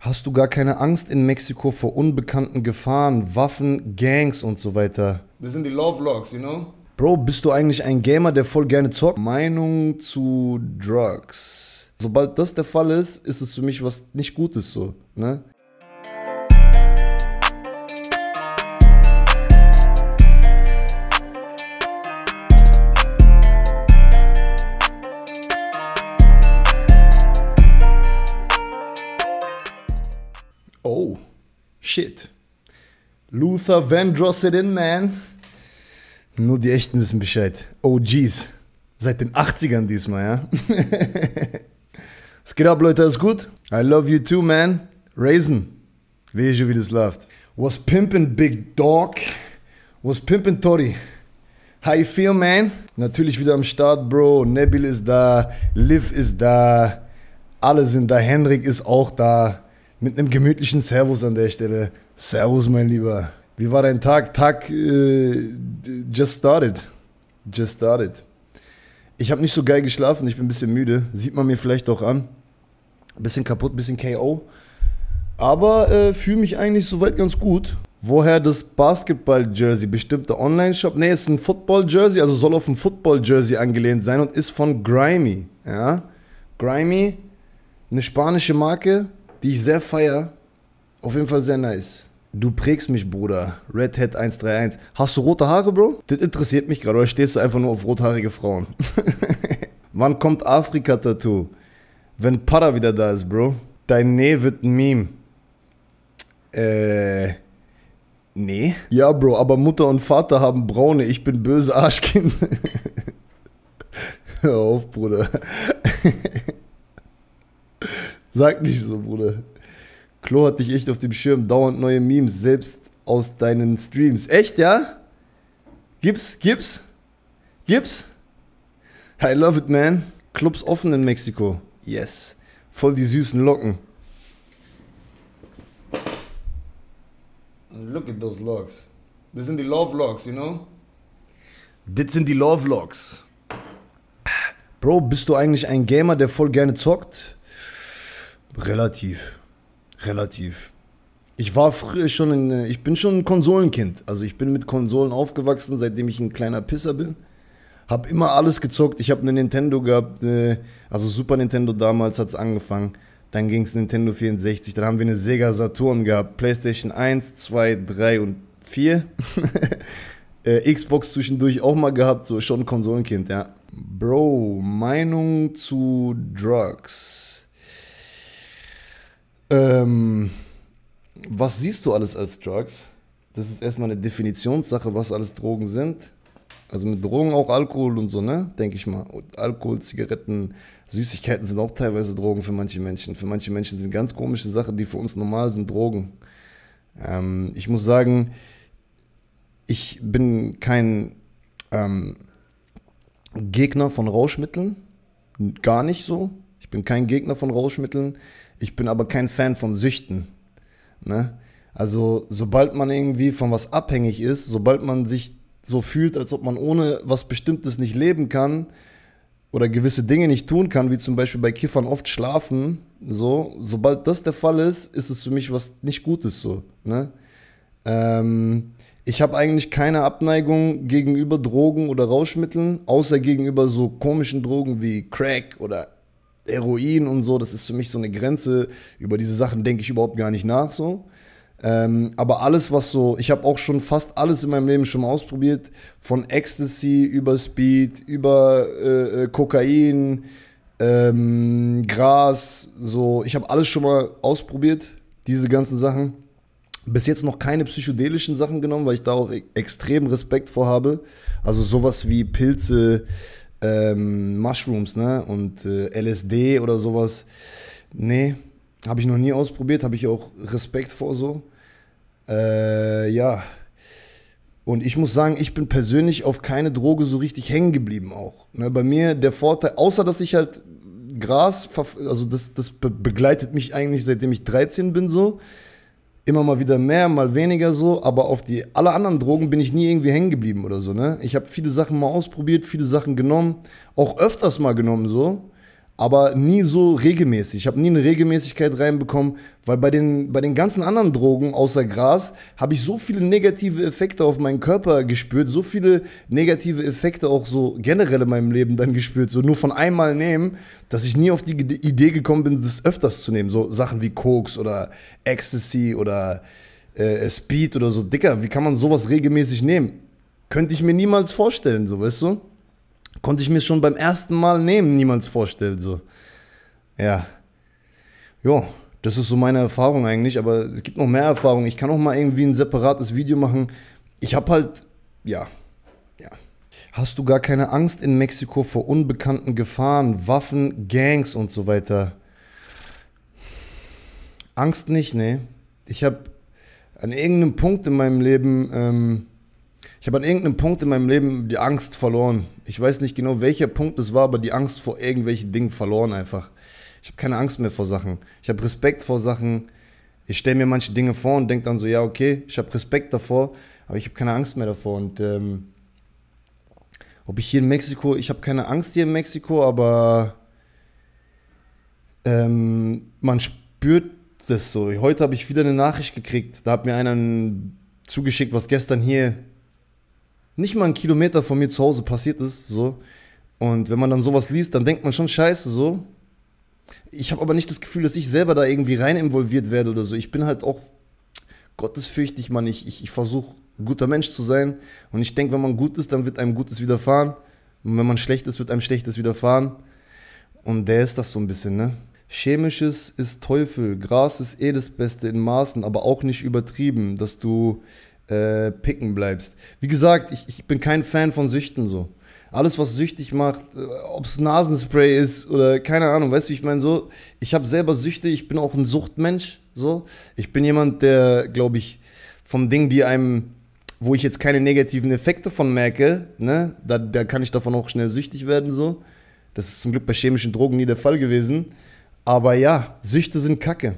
hast du gar keine Angst in Mexiko vor unbekannten Gefahren, Waffen, Gangs und so weiter. Das sind die Love Logs, you know? Bro, bist du eigentlich ein Gamer, der voll gerne zockt? Meinung zu Drugs. Sobald das der Fall ist, ist es für mich was nicht Gutes so. Ne? Oh, shit. Luther Vandross it in, man. Nur die Echten wissen Bescheid. Oh, OGs. Seit den 80ern diesmal, ja. Es geht ab, Leute, alles gut? I love you too, man. Raisin. Wehe schon, wie das läuft. Was pimpin' Big Dog? Was pimpin' Tori? How you feel, man? Natürlich wieder am Start, Bro. Nebil ist da, Liv ist da, alle sind da, Henrik ist auch da mit einem gemütlichen Servus an der Stelle. Servus, mein Lieber. Wie war dein Tag? Tag äh, just started. Just started. Ich habe nicht so geil geschlafen, ich bin ein bisschen müde. Sieht man mir vielleicht auch an. Ein bisschen kaputt, ein bisschen KO. Aber äh, fühle mich eigentlich soweit ganz gut. Woher das Basketball-Jersey? Bestimmter Online-Shop? Ne, ist ein Football-Jersey, also soll auf ein Football-Jersey angelehnt sein und ist von Grimy. Ja? Grimy, eine spanische Marke, die ich sehr feier. Auf jeden Fall sehr nice. Du prägst mich, Bruder. Redhead 131. Hast du rote Haare, Bro? Das interessiert mich gerade. Oder stehst du einfach nur auf rothaarige Frauen? Wann kommt Afrika-Tattoo? Wenn Pada wieder da ist, Bro. Dein Nee wird ein Meme. Äh. Nee. Ja, Bro, aber Mutter und Vater haben braune. Ich bin böse Arschkind. Hör auf, Bruder. Sag nicht so, Bruder. Klo hat dich echt auf dem Schirm. Dauernd neue Memes, selbst aus deinen Streams. Echt, ja? Gibt's, gibt's, gibt's? I love it, man. Clubs offen in Mexiko. Yes. Voll die süßen Locken. Look at those locks. Das sind die Love Locks, you know? Das sind die Love Locks. Bro, bist du eigentlich ein Gamer, der voll gerne zockt? Relativ. Relativ. Ich war früher schon ein, äh, ich bin schon ein Konsolenkind. Also ich bin mit Konsolen aufgewachsen, seitdem ich ein kleiner Pisser bin. Hab immer alles gezockt. Ich habe eine Nintendo gehabt, äh, also Super Nintendo damals hat's angefangen. Dann ging's Nintendo 64, dann haben wir eine Sega Saturn gehabt, PlayStation 1, 2, 3 und 4. Äh, Xbox zwischendurch auch mal gehabt, so schon Konsolenkind, ja. Bro, Meinung zu Drugs. Ähm, was siehst du alles als Drugs? Das ist erstmal eine Definitionssache, was alles Drogen sind. Also mit Drogen auch Alkohol und so, ne? Denke ich mal. Und Alkohol, Zigaretten, Süßigkeiten sind auch teilweise Drogen für manche Menschen. Für manche Menschen sind ganz komische Sachen, die für uns normal sind, Drogen. Ähm, ich muss sagen, ich bin kein ähm, Gegner von Rauschmitteln. Gar nicht so bin kein Gegner von Rauschmitteln, ich bin aber kein Fan von Süchten. Ne? Also sobald man irgendwie von was abhängig ist, sobald man sich so fühlt, als ob man ohne was Bestimmtes nicht leben kann oder gewisse Dinge nicht tun kann, wie zum Beispiel bei Kiffern oft schlafen, so, sobald das der Fall ist, ist es für mich was nicht Gutes so. Ne? Ähm, ich habe eigentlich keine Abneigung gegenüber Drogen oder Rauschmitteln, außer gegenüber so komischen Drogen wie Crack oder Heroin und so, das ist für mich so eine Grenze. Über diese Sachen denke ich überhaupt gar nicht nach so. Ähm, aber alles, was so, ich habe auch schon fast alles in meinem Leben schon mal ausprobiert. Von Ecstasy über Speed, über äh, äh Kokain, ähm, Gras, so. Ich habe alles schon mal ausprobiert, diese ganzen Sachen. Bis jetzt noch keine psychedelischen Sachen genommen, weil ich da auch e-, extrem Respekt vor habe. Also sowas wie Pilze, ähm, Mushrooms ne? und äh, LSD oder sowas. Nee, habe ich noch nie ausprobiert, habe ich auch Respekt vor so. Äh, ja. Und ich muss sagen, ich bin persönlich auf keine Droge so richtig hängen geblieben auch. Ne, bei mir der Vorteil, außer dass ich halt Gras, also das, das be begleitet mich eigentlich seitdem ich 13 bin so immer mal wieder mehr, mal weniger so, aber auf die alle anderen Drogen bin ich nie irgendwie hängen geblieben oder so, ne? Ich habe viele Sachen mal ausprobiert, viele Sachen genommen, auch öfters mal genommen so aber nie so regelmäßig. Ich habe nie eine Regelmäßigkeit reinbekommen, weil bei den, bei den ganzen anderen Drogen außer Gras habe ich so viele negative Effekte auf meinen Körper gespürt, so viele negative Effekte auch so generell in meinem Leben dann gespürt, so nur von einmal nehmen, dass ich nie auf die Idee gekommen bin, das öfters zu nehmen. So Sachen wie Koks oder Ecstasy oder äh, Speed oder so. Dicker, wie kann man sowas regelmäßig nehmen? Könnte ich mir niemals vorstellen, so weißt du? Konnte ich mir schon beim ersten Mal nehmen, niemals vorstellen. So. Ja. Jo, das ist so meine Erfahrung eigentlich, aber es gibt noch mehr Erfahrungen. Ich kann auch mal irgendwie ein separates Video machen. Ich habe halt, ja, ja. Hast du gar keine Angst in Mexiko vor unbekannten Gefahren, Waffen, Gangs und so weiter? Angst nicht, nee. Ich habe an irgendeinem Punkt in meinem Leben ähm, ich habe an irgendeinem Punkt in meinem Leben die Angst verloren. Ich weiß nicht genau, welcher Punkt es war, aber die Angst vor irgendwelchen Dingen verloren einfach. Ich habe keine Angst mehr vor Sachen. Ich habe Respekt vor Sachen. Ich stelle mir manche Dinge vor und denke dann so, ja, okay, ich habe Respekt davor, aber ich habe keine Angst mehr davor. Und ähm, ob ich hier in Mexiko, ich habe keine Angst hier in Mexiko, aber ähm, man spürt das so. Heute habe ich wieder eine Nachricht gekriegt. Da hat mir einer zugeschickt, was gestern hier nicht mal einen Kilometer von mir zu Hause passiert ist, so. Und wenn man dann sowas liest, dann denkt man schon scheiße, so. Ich habe aber nicht das Gefühl, dass ich selber da irgendwie rein involviert werde oder so. Ich bin halt auch gottesfürchtig, Mann. Ich, ich, ich versuche, guter Mensch zu sein. Und ich denke, wenn man gut ist, dann wird einem Gutes widerfahren. Und wenn man schlecht ist, wird einem Schlechtes widerfahren. Und der ist das so ein bisschen, ne? Chemisches ist Teufel, Gras ist eh das Beste in Maßen, aber auch nicht übertrieben, dass du äh, picken bleibst. Wie gesagt, ich, ich bin kein Fan von Süchten so. Alles, was süchtig macht, äh, ob es Nasenspray ist oder keine Ahnung, weißt du, wie ich meine, so, ich habe selber Süchte, ich bin auch ein Suchtmensch, so. Ich bin jemand, der, glaube ich, vom Ding, die einem wo ich jetzt keine negativen Effekte von merke, ne, da, da, kann ich davon auch schnell süchtig werden, so. Das ist zum Glück bei chemischen Drogen nie der Fall gewesen. Aber ja, Süchte sind Kacke.